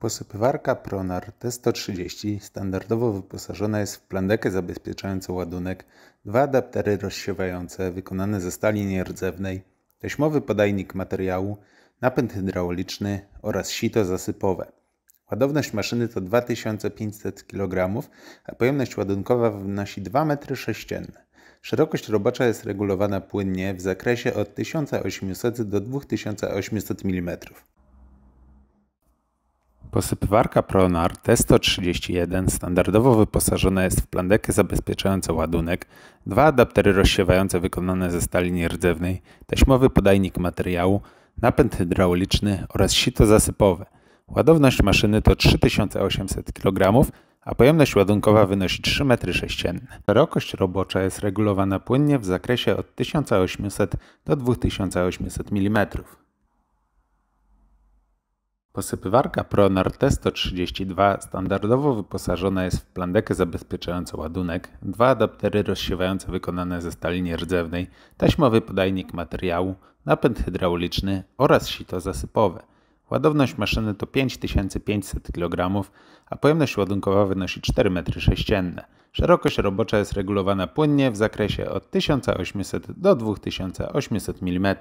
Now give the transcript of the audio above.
Posypywarka Pronar T130 standardowo wyposażona jest w plandekę zabezpieczającą ładunek, dwa adaptery rozsiewające wykonane ze stali nierdzewnej, teśmowy podajnik materiału, napęd hydrauliczny oraz sito zasypowe. Ładowność maszyny to 2500 kg, a pojemność ładunkowa wynosi 2 m3. Szerokość robocza jest regulowana płynnie w zakresie od 1800 do 2800 mm. Posypywarka Pronar T131 standardowo wyposażona jest w plandekę zabezpieczającą ładunek, dwa adaptery rozsiewające wykonane ze stali nierdzewnej, taśmowy podajnik materiału, napęd hydrauliczny oraz sito zasypowe. Ładowność maszyny to 3800 kg, a pojemność ładunkowa wynosi 3 m3. Szerokość robocza jest regulowana płynnie w zakresie od 1800 do 2800 mm. Posypywarka ProNord T132 standardowo wyposażona jest w plandekę zabezpieczającą ładunek, dwa adaptery rozsiewające wykonane ze stali nierdzewnej, taśmowy podajnik materiału, napęd hydrauliczny oraz sito zasypowe. Ładowność maszyny to 5500 kg, a pojemność ładunkowa wynosi 4 m3. Szerokość robocza jest regulowana płynnie w zakresie od 1800 do 2800 mm.